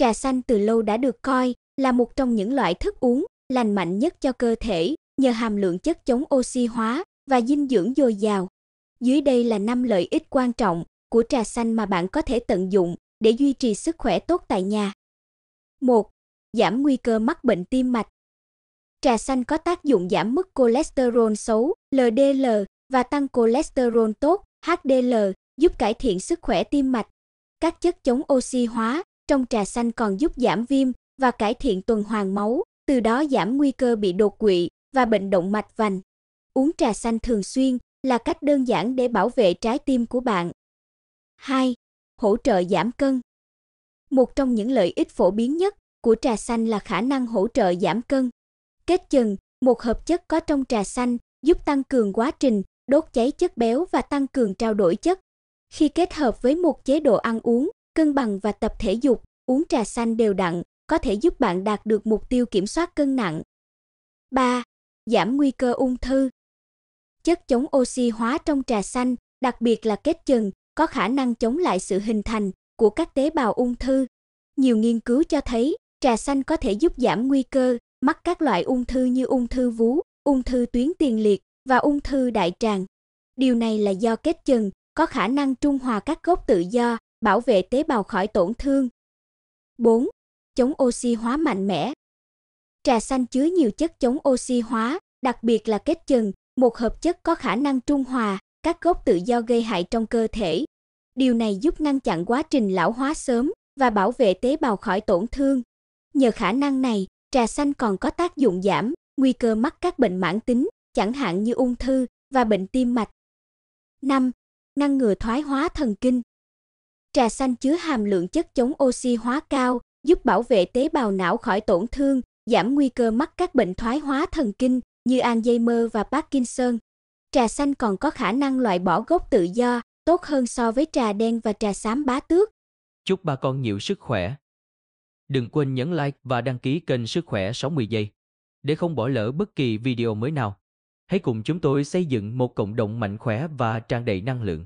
Trà xanh từ lâu đã được coi là một trong những loại thức uống lành mạnh nhất cho cơ thể nhờ hàm lượng chất chống oxy hóa và dinh dưỡng dồi dào. Dưới đây là 5 lợi ích quan trọng của trà xanh mà bạn có thể tận dụng để duy trì sức khỏe tốt tại nhà. 1. Giảm nguy cơ mắc bệnh tim mạch. Trà xanh có tác dụng giảm mức cholesterol xấu, LDL và tăng cholesterol tốt, HDL, giúp cải thiện sức khỏe tim mạch. Các chất chống oxy hóa trong trà xanh còn giúp giảm viêm và cải thiện tuần hoàn máu, từ đó giảm nguy cơ bị đột quỵ và bệnh động mạch vành. Uống trà xanh thường xuyên là cách đơn giản để bảo vệ trái tim của bạn. 2. Hỗ trợ giảm cân. Một trong những lợi ích phổ biến nhất của trà xanh là khả năng hỗ trợ giảm cân. Kết chừng, một hợp chất có trong trà xanh giúp tăng cường quá trình đốt cháy chất béo và tăng cường trao đổi chất. Khi kết hợp với một chế độ ăn uống Cân bằng và tập thể dục, uống trà xanh đều đặn có thể giúp bạn đạt được mục tiêu kiểm soát cân nặng. 3. Giảm nguy cơ ung thư. Chất chống oxy hóa trong trà xanh, đặc biệt là kết chừng, có khả năng chống lại sự hình thành của các tế bào ung thư. Nhiều nghiên cứu cho thấy, trà xanh có thể giúp giảm nguy cơ mắc các loại ung thư như ung thư vú, ung thư tuyến tiền liệt và ung thư đại tràng. Điều này là do kết chừng có khả năng trung hòa các gốc tự do bảo vệ tế bào khỏi tổn thương. 4. Chống oxy hóa mạnh mẽ. Trà xanh chứa nhiều chất chống oxy hóa, đặc biệt là kết chừng, một hợp chất có khả năng trung hòa các gốc tự do gây hại trong cơ thể. Điều này giúp ngăn chặn quá trình lão hóa sớm và bảo vệ tế bào khỏi tổn thương. Nhờ khả năng này, trà xanh còn có tác dụng giảm nguy cơ mắc các bệnh mãn tính, chẳng hạn như ung thư và bệnh tim mạch. 5. Ngăn ngừa thoái hóa thần kinh. Trà xanh chứa hàm lượng chất chống oxy hóa cao, giúp bảo vệ tế bào não khỏi tổn thương, giảm nguy cơ mắc các bệnh thoái hóa thần kinh như Alzheimer và Parkinson. Trà xanh còn có khả năng loại bỏ gốc tự do, tốt hơn so với trà đen và trà xám bá tước. Chúc bà con nhiều sức khỏe. Đừng quên nhấn like và đăng ký kênh Sức khỏe 60 giây để không bỏ lỡ bất kỳ video mới nào. Hãy cùng chúng tôi xây dựng một cộng đồng mạnh khỏe và tràn đầy năng lượng.